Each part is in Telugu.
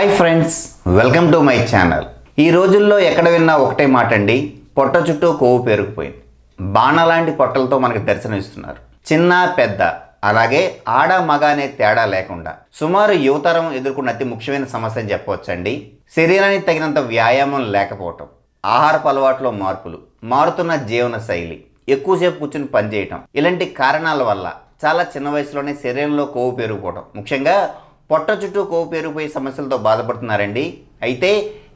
hi friends welcome to my channel ఈ రోజుల్లో ఎక్కడ విన్నా ఒకటే మాట అండి పొట్ట చుట్టూ కొవ్వు పేరుకుపోయింది బాణలాంటి పొట్టలతో మనకు దర్శనమిస్తున్నారు చిన్న పెద్ద అలాగే ఆడ మగ అనే తేడా లేకుండా సుమారు యువతరం ఎదుర్కొన్న అతి ముఖ్యమైన సమస్య అని చెప్పవచ్చండి శరీరానికి తగినంత వ్యాయామం లేకపోవటం ఆహారపు అలవాట్లో మార్పులు మారుతున్న జీవన శైలి ఎక్కువసేపు కూర్చుని పనిచేయటం ఇలాంటి కారణాల వల్ల చాలా చిన్న వయసులోనే శరీరంలో కొవ్వు పేరుకుపోవటం ముఖ్యంగా పొట్ట చుట్టూ కొవ్వు పేరుపోయే సమస్యలతో బాధపడుతున్నారండి అయితే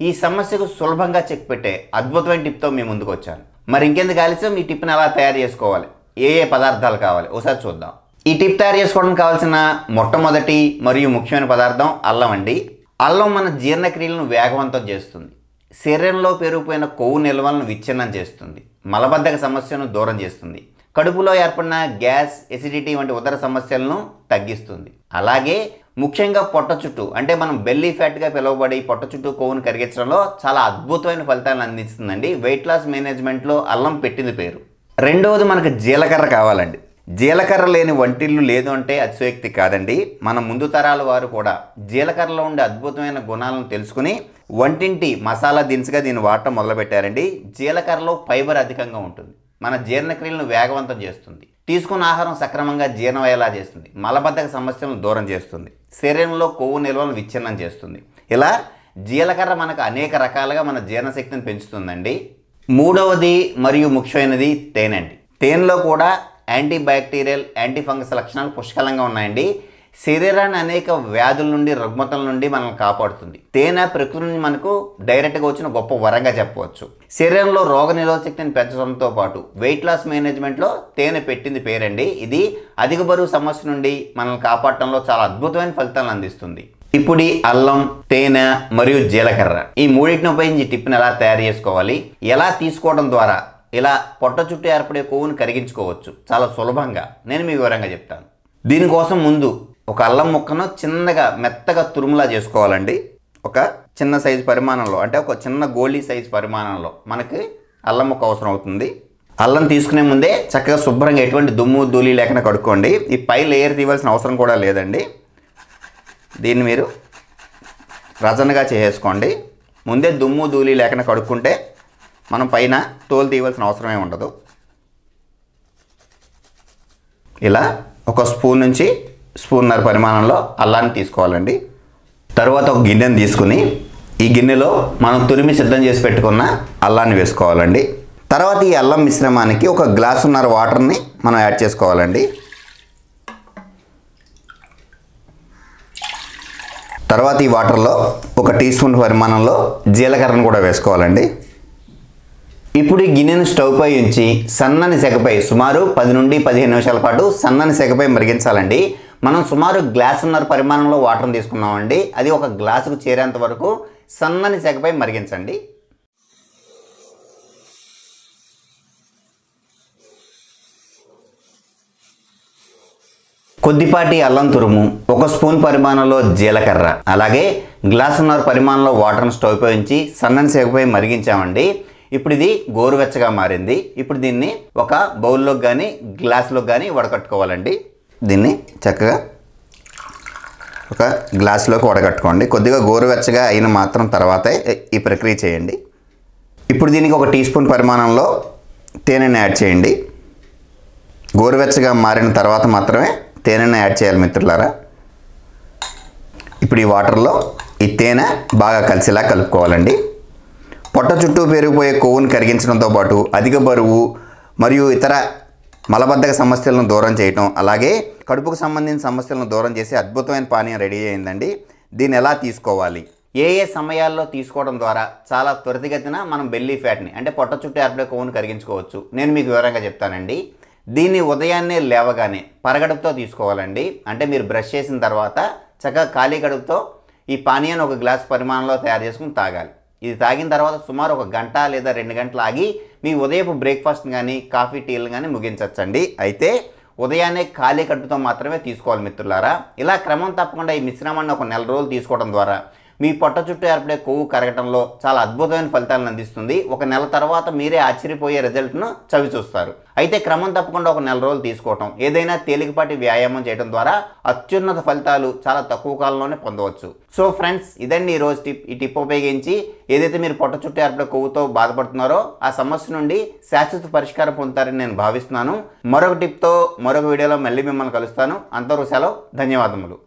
ఈ సమస్యకు సులభంగా చెక్ పెట్టే అద్భుతమైన టిప్తో మేము ముందుకు వచ్చాను మరి ఇంకెందుకు ఆలస్యం ఈ టిప్ని ఎలా తయారు చేసుకోవాలి ఏ ఏ పదార్థాలు కావాలి ఒకసారి చూద్దాం ఈ టిప్ తయారు చేసుకోవడానికి కావాల్సిన మొట్టమొదటి మరియు ముఖ్యమైన పదార్థం అల్లం అండి అల్లం మన జీర్ణక్రియలను వేగవంతం చేస్తుంది శరీరంలో పెరిగిపోయిన కొవ్వు నిల్వలను విచ్ఛిన్నం చేస్తుంది మలబద్ధక సమస్యను దూరం చేస్తుంది కడుపులో ఏర్పడిన గ్యాస్ ఎసిడిటీ వంటి ఉదర సమస్యలను తగ్గిస్తుంది అలాగే ముఖ్యంగా పొట్ట చుట్టూ అంటే మనం బెల్లీ ఫ్యాట్గా పిలువబడి పొట్ట చుట్టూ కొవ్వును కరిగించడంలో చాలా అద్భుతమైన ఫలితాలను అందిస్తుందండి వెయిట్ లాస్ మేనేజ్మెంట్లో అల్లం పెట్టింది పేరు రెండవది మనకు జీలకర్ర కావాలండి జీలకర్ర లేని వంటిల్లు లేదు అంటే అతిశయోక్తి కాదండి మన ముందు తరాల వారు కూడా జీలకర్రలో ఉండే అద్భుతమైన గుణాలను తెలుసుకుని వంటింటి మసాలా దినుసుగా దీన్ని వాడటం మొదలుపెట్టారండి జీలకర్రలో ఫైబర్ అధికంగా ఉంటుంది మన జీర్ణక్రియలను వేగవంతం చేస్తుంది తీసుకున్న ఆహారం సక్రమంగా జీర్ణమయ్యేలా చేస్తుంది మలబద్ధక సమస్యలను దూరం చేస్తుంది శరీరంలో కొవ్వు నిల్వలను విచ్ఛిన్నం చేస్తుంది ఇలా జీలకర్ర మనకు అనేక రకాలుగా మన జీర్ణశక్తిని పెంచుతుందండి మూడవది మరియు ముఖ్యమైనది తేనె అండి తేనెలో కూడా యాంటీబయాక్టీరియల్ యాంటీ ఫంగస్ లక్షణాలు పుష్కలంగా ఉన్నాయండి శరీరాన్ని అనేక వ్యాధుల నుండి రుగ్మతల నుండి మనల్ని కాపాడుతుంది తేనె ప్రకృతి నుంచి మనకు డైరెక్ట్గా వచ్చిన గొప్ప వరంగా చెప్పవచ్చు శరీరంలో రోగ నిరోధశక్తిని పెంచడంతో పాటు వెయిట్ లాస్ మేనేజ్మెంట్లో తేనె పెట్టింది పేరండి ఇది అధిక బరువు సమస్య నుండి మనల్ని కాపాడటంలో చాలా అద్భుతమైన ఫలితాలను అందిస్తుంది ఇప్పుడు అల్లం తేనె మరియు జీలకర్ర ఈ మూడింటిని ఉపయోగించి టిప్ని ఎలా తయారు చేసుకోవాలి ఎలా తీసుకోవడం ద్వారా ఇలా పొట్ట చుట్టూ ఏర్పడే కొవ్వును కరిగించుకోవచ్చు చాలా సులభంగా నేను మీ వివరంగా చెప్తాను దీనికోసం ముందు ఒక అల్లం ముక్కను చిన్నగా మెత్తగా తురుములా చేసుకోవాలండి ఒక చిన్న సైజు పరిమాణంలో అంటే ఒక చిన్న గోళీ సైజు పరిమాణంలో మనకి అల్లం ముక్క అవసరం అవుతుంది అల్లం తీసుకునే ముందే చక్కగా శుభ్రంగా ఎటువంటి దుమ్ము ధూళి లేకుండా కడుక్కోండి ఈ పై లేయర్ తీవాల్సిన అవసరం కూడా లేదండి దీన్ని మీరు రజనగా చేసుకోండి ముందే దుమ్ము ధూళి లేకుండా కడుక్కుంటే మనం పైన తోలు తీయవలసిన అవసరమే ఉండదు ఇలా ఒక స్పూన్ నుంచి స్పూన్నర పరిమాణంలో అల్లాన్ని తీసుకోవాలండి తర్వాత ఒక గిన్నెను తీసుకుని ఈ గిన్నెలో మనం తురిమి సిద్ధం చేసి పెట్టుకున్న అల్లాన్ని వేసుకోవాలండి తర్వాత ఈ అల్లం మిశ్రమానికి ఒక గ్లాసున్నర వాటర్ని మనం యాడ్ చేసుకోవాలండి తర్వాత ఈ వాటర్లో ఒక టీ స్పూన్ పరిమాణంలో జీలకర్రను కూడా వేసుకోవాలండి ఇప్పుడు ఈ గిన్నెను స్టవ్పై ఉంచి సన్నని సెగపై సుమారు పది నుండి పదిహేను నిమిషాల పాటు సన్నని సెగపై మరిగించాలండి మనం సుమారు గ్లాసున్నర పరిమాణంలో వాటర్ని తీసుకున్నామండి అది ఒక గ్లాసుకు చేరేంత వరకు సన్నని సెగపై మరిగించండి కొద్దిపాటి అల్లం తురుము ఒక స్పూన్ పరిమాణంలో జీలకర్ర అలాగే గ్లాసున్నర పరిమాణంలో వాటర్ని స్టవ్ పై సన్నని సేగపై మరిగించామండి ఇప్పుడు ఇది గోరువెచ్చగా మారింది ఇప్పుడు దీన్ని ఒక బౌల్లోకి కానీ గ్లాస్లోకి కానీ వడకట్టుకోవాలండి దీన్ని చక్కగా ఒక గ్లాసులోకి వడగట్టుకోండి కొద్దిగా గోరువెచ్చగా అయిన మాత్రం తర్వాత ఈ ప్రక్రియ చేయండి ఇప్పుడు దీనికి ఒక టీ స్పూన్ పరిమాణంలో తేనెను యాడ్ చేయండి గోరువెచ్చగా మారిన తర్వాత మాత్రమే తేనెను యాడ్ చేయాలి మిత్రులారా ఇప్పుడు ఈ వాటర్లో ఈ తేనె బాగా కలిసేలా కలుపుకోవాలండి పొట్ట చుట్టూ పెరిగిపోయే కొవ్వును కరిగించడంతో పాటు అధిక బరువు మరియు ఇతర మలబద్ధక సమస్యలను దూరం చేయటం అలాగే కడుపుకు సంబంధించిన సమస్యలను దూరం చేసి అద్భుతమైన పానీయం రెడీ అయిందండి దీన్ని ఎలా తీసుకోవాలి ఏ ఏ సమయాల్లో తీసుకోవడం ద్వారా చాలా త్వరితగతిన మనం బెల్లీ ఫ్యాట్ని అంటే పొట్ట చుట్టూ ఏర్పడే కొవ్వును కరిగించుకోవచ్చు నేను మీకు వివరంగా చెప్తానండి దీన్ని ఉదయాన్నే లేవగానే పరగడుపుతో తీసుకోవాలండి అంటే మీరు బ్రష్ చేసిన తర్వాత చక్కగా ఖాళీ గడుపుతో ఈ పానీయాన్ని ఒక గ్లాస్ పరిమాణంలో తయారు చేసుకుని తాగాలి ఇది తాగిన తర్వాత సుమారు ఒక గంట లేదా రెండు గంటలు ఆగి మీ ఉదయపు బ్రేక్ఫాస్ట్ కానీ కాఫీ టీలు కానీ ముగించవచ్చండి అయితే ఉదయాన్నే ఖాళీ కట్టుతో మాత్రమే తీసుకోవాలి మిత్రులారా ఇలా క్రమం తప్పకుండా ఈ మిశ్రమాన్ని ఒక నెల రోజులు తీసుకోవడం ద్వారా మీ పొట్ట చుట్టూ ఏర్పడే కొవ్వు కరగటంలో చాలా అద్భుతమైన ఫలితాలను అందిస్తుంది ఒక నెల తర్వాత మీరే ఆశ్చర్యపోయే రిజల్ట్ను చవి చూస్తారు అయితే క్రమం తప్పకుండా ఒక నెల రోజులు తీసుకోవటం ఏదైనా తేలికపాటి వ్యాయామం చేయడం ద్వారా అత్యున్నత ఫలితాలు చాలా తక్కువ కాలంలోనే పొందవచ్చు సో ఫ్రెండ్స్ ఇదండి ఈరోజు టిప్ ఈ టిప్ ఉపయోగించి ఏదైతే మీరు పొట్ట చుట్టూ ఏర్పడే కొవ్వుతో బాధపడుతున్నారో ఆ సమస్య నుండి శాశ్వత పరిష్కారం పొందుతారని నేను భావిస్తున్నాను మరొక టిప్తో మరొక వీడియోలో మళ్ళీ మిమ్మల్ని కలుస్తాను అంతవరకు సెలవు ధన్యవాదములు